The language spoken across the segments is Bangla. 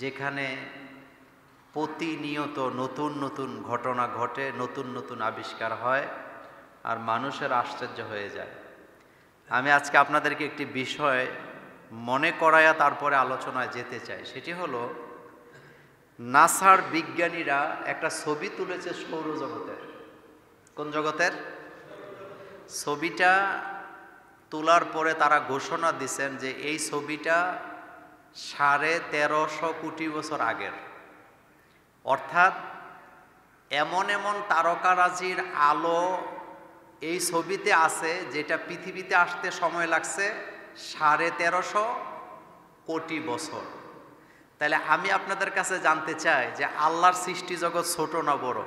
যেখানে প্রতিনিয়ত নতুন নতুন ঘটনা ঘটে নতুন নতুন আবিষ্কার হয় আর মানুষের আশ্চর্য হয়ে যায় আমি আজকে আপনাদেরকে একটি বিষয় মনে করায়া তারপরে আলোচনায় যেতে চাই সেটি হলো নাসার বিজ্ঞানীরা একটা ছবি তুলেছে সৌরজগতের কোন জগতের ছবিটা তোলার পরে তারা ঘোষণা দিচ্ছেন যে এই ছবিটা সাড়ে তেরোশো কোটি বছর আগের অর্থাৎ এমন এমন তারকারাজির আলো এই ছবিতে আছে যেটা পৃথিবীতে আসতে সময় লাগছে সাড়ে তেরোশো কোটি বছর তাহলে আমি আপনাদের কাছে জানতে চাই যে আল্লাহর সৃষ্টি জগৎ ছোট না বড়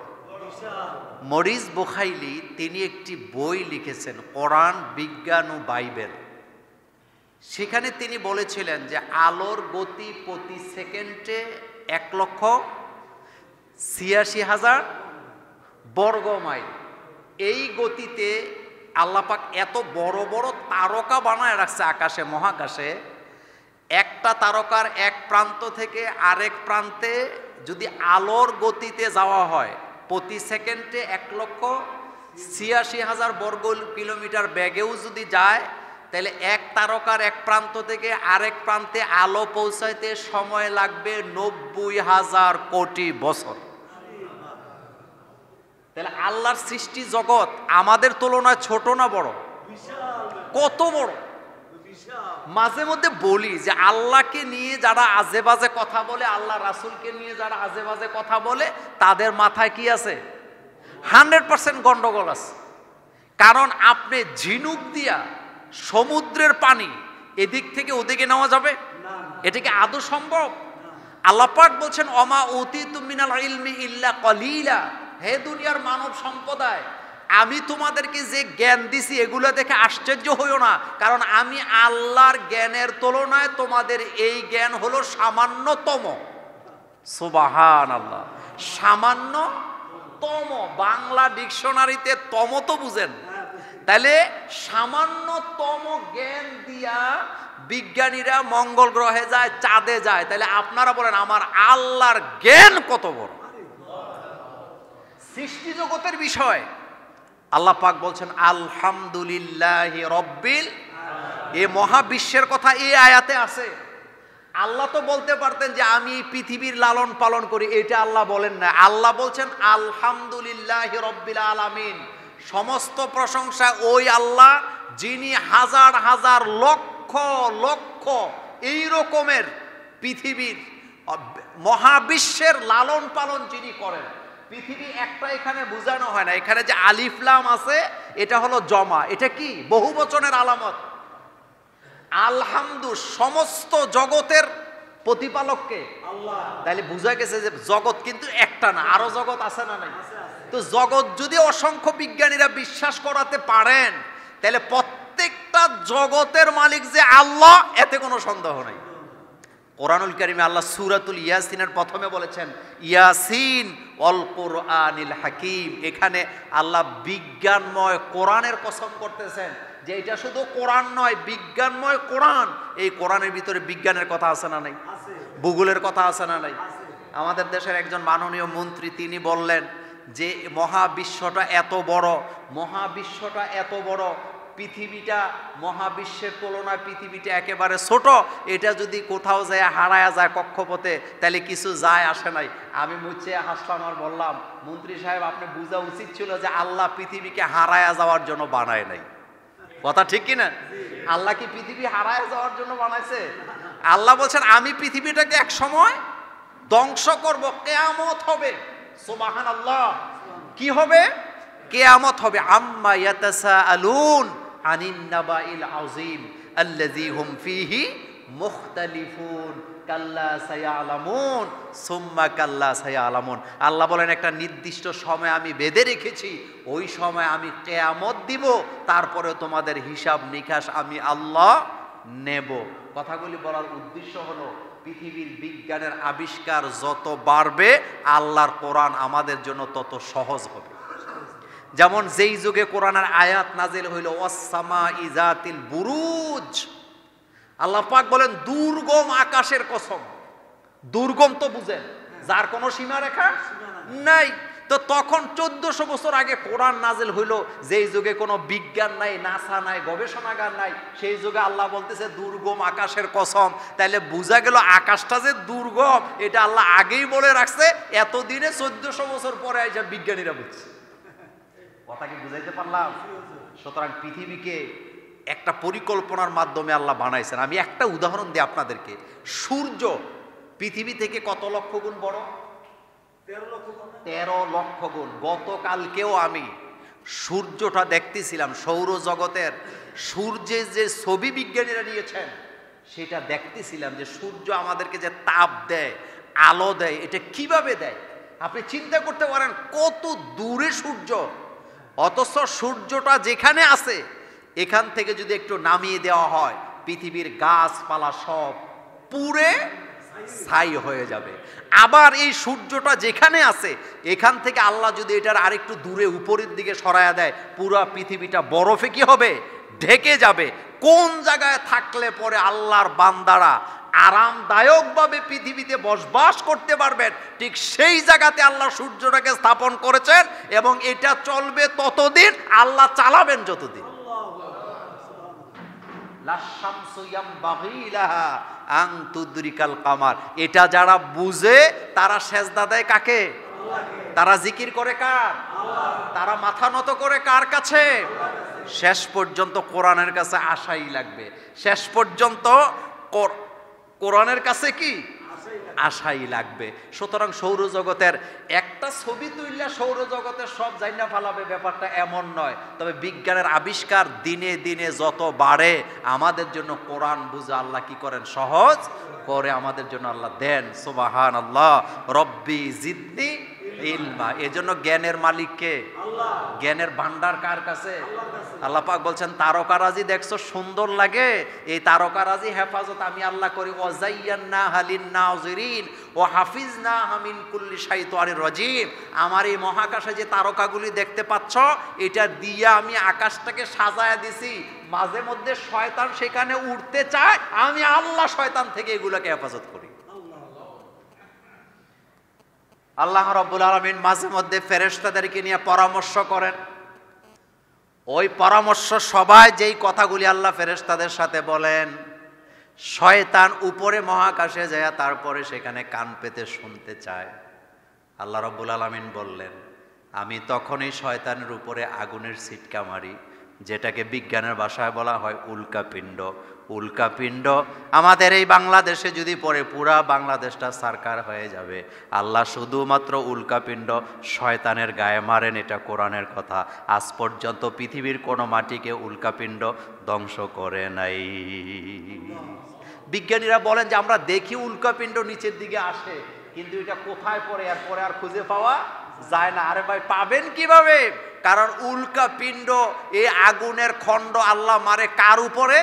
মরিস বোখাইলি তিনি একটি বই লিখেছেন কোরআন বিজ্ঞান ও বাইবেল সেখানে তিনি বলেছিলেন যে আলোর গতি প্রতি সেকেন্ডে এক লক্ষ ছিয়াশি হাজার বর্গ মাইল এই গতিতে আল্লাপাক এত বড় বড় তারকা বানায় রাখছে আকাশে মহাকাশে একটা তারকার এক প্রান্ত থেকে আরেক প্রান্তে যদি আলোর গতিতে যাওয়া হয় প্রতি সেকেন্ডে এক লক্ষ ছিয়াশি হাজার বর্গ কিলোমিটার ব্যাগেও যদি যায় তাহলে এক তারকার এক প্রান্ত থেকে আরেক প্রান্তে আলো পৌঁছাইতে সময় লাগবে নব্বই হাজার কোটি বছর তাহলে আল্লাহর সৃষ্টি জগৎ আমাদের তুলনায় ছোট না বড় কত বড় মাঝে মধ্যে বলি যে আল্লাহকে নিয়ে যারা আজে বাজে কথা বলে আল্লাহ রাসুলকে নিয়ে যারা আজে বাজে কথা বলে তাদের মাথায় কি আছে হান্ড্রেড পার্সেন্ট গন্ডগোল আছে কারণ আপনি ঝিনুক দিয়া সমুদ্রের পানি এদিক থেকে ওদিকে নেওয়া যাবে এটা কি আদৌ সম্ভব আল্লাপাক বলছেন অমা অতি ইল্লা কলিলা হে দুনিয়ার মানব সম্প্রদায় আমি তোমাদেরকে যে জ্ঞান দিছি এগুলো দেখে আশ্চর্য হইও না কারণ আমি আল্লাহর জ্ঞানের তুলনায় তোমাদের এই জ্ঞান হলো সামান্যতম সুবাহান আল্লাহ সামান্যতম বাংলা ডিকশনারিতে তম তো বুঝেন তাহলে সামান্যতম জ্ঞান দিয়া বিজ্ঞানীরা মঙ্গল গ্রহে যায় চাঁদে যায় তাহলে আপনারা বলেন আমার আল্লাহর জ্ঞান কত বড় সৃষ্টি জগতের বিষয় আল্লাহ পাক বলছেন আলহামদুলিল্লাহ রব্বিল এ মহাবিশ্বের কথা এই আয়াতে আছে আল্লাহ তো বলতে পারতেন যে আমি পৃথিবীর লালন পালন করি এটা আল্লাহ বলেন না আল্লাহ বলছেন আলহামদুলিল্লাহ রব্বিল আলামিন সমস্ত প্রশংসা ওই আল্লাহ যিনি হাজার হাজার লক্ষ লক্ষ এই রকমের পৃথিবীর মহাবিশ্বের লালন পালন যিনি করেন পৃথিবী একটা এখানে বোঝানো হয় না এখানে যে আলিফলাম আছে এটা হলো জমা এটা কি বহু বচনের আলামত আলহামদু সমস্ত জগতের প্রতিপালককে তাহলে বোঝা গেছে যে জগৎ কিন্তু একটা না আরো জগৎ আছে না নাই তো জগৎ যদি অসংখ্য বিজ্ঞানীরা বিশ্বাস করাতে পারেন তাহলে প্রত্যেকটা জগতের মালিক যে আল্লাহ এতে কোনো সন্দেহ নাই কোরআনুল করিমে আল্লাহ সুরাতুল ইয়াসিনের প্রথমে বলেছেন ইয়াসিন অল কোরআনিল হাকিম এখানে আল্লাহ বিজ্ঞানময় কোরআনের কসম করতেছেন যে এটা শুধু কোরআন নয় বিজ্ঞানময় কোরআন এই কোরআনের ভিতরে বিজ্ঞানের কথা আছে না নাই ভূগোলের কথা আছে না নাই আমাদের দেশের একজন মাননীয় মন্ত্রী তিনি বললেন যে মহাবিশ্বটা এত বড় মহাবিশ্বটা এত বড় পৃথিবীটা মহাবিশ্বের তুলনায় পৃথিবীটা একেবারে ছোট এটা যদি কোথাও যায় হারায়া যায় কক্ষপথে তাহলে কিছু যায় আসে নাই আমি মুছে হাসলাম আর বললাম মন্ত্রী সাহেব আপনি বোঝা উচিত ছিল যে আল্লাহ পৃথিবীকে হারায়া যাওয়ার জন্য বানায় নাই কথা ঠিক কিনা আল্লাহ কি পৃথিবী হারায় যাওয়ার জন্য বানাইছে আল্লাহ বলছেন আমি পৃথিবীটাকে এক সময় ধ্বংস করব কেয়ামত হবে সোবাহান আল্লাহ কি হবে কেয়ামত হবে আম্মা ইয়াতাসা আলুন আনিন্নাবা ইল আউজিম আল্লাজি হুম ফিহি মুখতালিফুন কাল্লা সায়া আলামুন সোম্মা কাল্লা সায়া আলামুন আল্লাহ বলেন একটা নির্দিষ্ট সময় আমি বেঁধে রেখেছি ওই সময় আমি কেয়ামত দিব তারপরে তোমাদের হিসাব নিকাশ আমি আল্লাহ নেব কথাগুলি বলার উদ্দেশ্য হলো পৃথিবীর বিজ্ঞানের আবিষ্কার যত বাড়বে আল্লাহর কোরআন আমাদের জন্য তত সহজ হবে যেমন যেই যুগে কোরআনের আয়াত নাজিল হইল অসামা ইজাতিল বুরুজ আল্লাহ পাক বলেন দুর্গম আকাশের কসম দুর্গম তো বুঝেন যার কোন সীমারেখা নাই তো তখন চোদ্দশো বছর আগে কোরআন নাজেল হইল যেই যুগে কোনো বিজ্ঞান নাই নাসা নাই গবেষণাগার নাই সেই যুগে আল্লাহ বলতেছে দুর্গম আকাশের কসম তাইলে বোঝা গেল আকাশটা যে দুর্গম এটা আল্লাহ আগেই বলে রাখছে এতদিনে চোদ্দশো বছর পরে এই বিজ্ঞানীরা বুঝছে কথা কি বুঝাইতে পারলাম সুতরাং পৃথিবীকে একটা পরিকল্পনার মাধ্যমে আল্লাহ বানাইছেন আমি একটা উদাহরণ দিই আপনাদেরকে সূর্য পৃথিবী থেকে কত লক্ষ গুণ বড় তেরো লক্ষ গুণ গতকালকেও আমি সূর্যটা দেখতেছিলাম সৌরজগতের সূর্যের যে ছবি বিজ্ঞানীরা নিয়েছেন সেটা দেখতেছিলাম যে সূর্য আমাদেরকে যে তাপ দেয় আলো দেয় এটা কিভাবে দেয় আপনি চিন্তা করতে পারেন কত দূরে সূর্য অথচ সূর্যটা যেখানে আছে এখান থেকে যদি একটু নামিয়ে দেওয়া হয় পৃথিবীর গাছপালা সব পুরে স্থায়ী হয়ে যাবে আবার এই সূর্যটা যেখানে আছে এখান থেকে আল্লাহ যদি এটার আরেকটু দূরে উপরের দিকে সরাইয়া দেয় পুরা পৃথিবীটা বরফে কি হবে ঢেকে যাবে কোন জায়গায় থাকলে পরে আল্লাহর বান্দারা আরামদায়কভাবে পৃথিবীতে বসবাস করতে পারবেন ঠিক সেই জায়গাতে আল্লাহ সূর্যটাকে স্থাপন করেছেন এবং এটা চলবে ততদিন আল্লাহ চালাবেন যতদিন কামার এটা যারা বুঝে তারা সেজদা দেয় কাকে তারা জিকির করে কার তারা মাথা নত করে কার কাছে শেষ পর্যন্ত কোরআনের কাছে আশাই লাগবে শেষ পর্যন্ত কোরআনের কাছে কি আশাই লাগবে সুতরাং সৌরজগতের একটা ছবি তুললে সৌরজগতের সব জাইনা ফালাবে ব্যাপারটা এমন নয় তবে বিজ্ঞানের আবিষ্কার দিনে দিনে যত বাড়ে আমাদের জন্য কোরআন বুঝে আল্লাহ কি করেন সহজ করে আমাদের জন্য আল্লাহ দেন সোবাহান আল্লাহ রব্বি জিদ্দি ইলমা এজন্য জ্ঞানের মালিককে জ্ঞানের ভান্ডার কার কাছে আল্লাহ পাক বলছেন তারকারাজি দেখছো সুন্দর লাগে এই তারকারাজি হেফাজত আমি আল্লাহ করি ওয়াজাইয়ান্না হালিন নাজরিন ও হাফিজ না হামিন কুল্লি সাহিত্য আরে রজিম আমার এই মহাকাশে যে তারকাগুলি দেখতে পাচ্ছ এটা দিয়ে আমি আকাশটাকে সাজায় দিছি মাঝে মধ্যে শয়তান সেখানে উঠতে চায় আমি আল্লাহ শয়তান থেকে এগুলোকে হেফাজত করি আল্লাহ রব্বুল আলমিন মাঝে মধ্যে ফেরেস্তাদেরকে নিয়ে পরামর্শ করেন ওই পরামর্শ সবাই যেই কথাগুলি আল্লাহ ফেরেস্তাদের সাথে বলেন শয়তান উপরে মহাকাশে যায় তারপরে সেখানে কান পেতে শুনতে চায় আল্লাহ রব্বুল আলমিন বললেন আমি তখনই শয়তানের উপরে আগুনের ছিটকা মারি যেটাকে বিজ্ঞানের ভাষায় বলা হয় উল্কাপিণ্ড উল্কাপিণ্ড আমাদের এই বাংলাদেশে যদি পড়ে পুরা বাংলাদেশটা সরকার হয়ে যাবে আল্লাহ শুধুমাত্র উল্কাপিণ্ড শয়তানের গায়ে মারেন এটা কোরআনের কথা আজ পর্যন্ত পৃথিবীর কোনো মাটিকে উল্কাপিণ্ড ধ্বংস করে নাই বিজ্ঞানীরা বলেন যে আমরা দেখি উল্কাপিণ্ড নিচের দিকে আসে কিন্তু এটা কোথায় পড়ে আর পরে আর খুঁজে পাওয়া যায় না আরে ভাই পাবেন কিভাবে কারণ উল্কা পিণ্ড এই আগুনের খণ্ড আল্লাহ মারে কার উপরে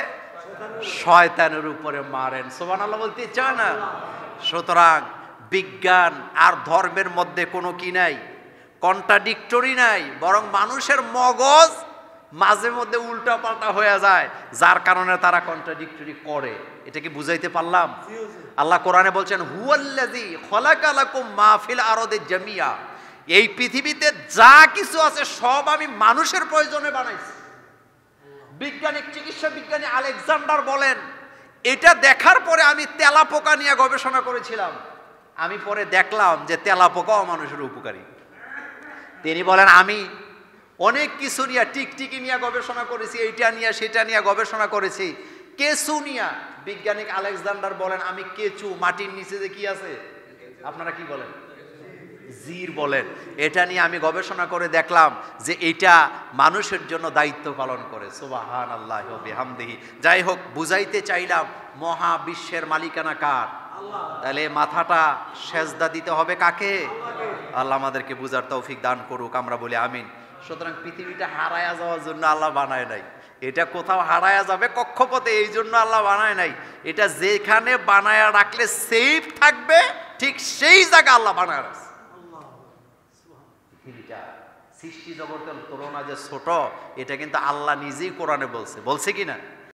শয়তানের উপরে মারেন সোমান আল্লাহ বলতে চায় না সুতরাং বিজ্ঞান আর ধর্মের মধ্যে কোনো কি নাই কন্ট্রাডিক্টরি নাই বরং মানুষের মগজ মাঝে মধ্যে উল্টা পাল্টা হয়ে যায় যার কারণে তারা কন্ট্রাডিক্টরি করে এটা কি বুঝাইতে পারলাম আল্লাহ কোরআনে বলছেন হুয়াল্লাজি খলাকালাকুম মাহফিল আরদে জামিয়া এই পৃথিবীতে যা কিছু আছে সব আমি মানুষের প্রয়োজনে বানাইছি বিজ্ঞানিক চিকিৎসা বিজ্ঞানী আলেকজান্ডার বলেন এটা দেখার পরে আমি তেলা পোকা নিয়ে গবেষণা করেছিলাম আমি পরে দেখলাম যে তেলা পোকাও মানুষের উপকারী তিনি বলেন আমি অনেক কিছু নিয়ে টিকটিকি নিয়ে গবেষণা করেছি এইটা নিয়ে সেটা নিয়ে গবেষণা করেছি কেঁচু নিয়া বিজ্ঞানিক আলেকজান্ডার বলেন আমি কেঁচু মাটির নিচে যে কি আছে আপনারা কি বলেন জির বলেন এটা নিয়ে আমি গবেষণা করে দেখলাম যে এটা মানুষের জন্য দায়িত্ব পালন করে সোবাহান আল্লাহ বেহামদিহি যাই হোক বুঝাইতে চাইলাম মহাবিশ্বের মালিকানা কার তাহলে মাথাটা সেজদা দিতে হবে কাকে আল্লাহ আমাদেরকে বুঝার তৌফিক দান করুক আমরা বলি আমিন সুতরাং পৃথিবীটা হারায়া যাওয়ার জন্য আল্লাহ বানায় নাই এটা কোথাও হারায়া যাবে কক্ষপথে এই জন্য আল্লাহ বানায় নাই এটা যেখানে বানায়া রাখলে সেফ থাকবে ঠিক সেই জায়গা আল্লাহ বানায় রাখছে সৃষ্টি জগতের তুলনা যে ছোট এটা কিন্তু আল্লাহ নিজেই কোরআনে বলছে বলছে কি না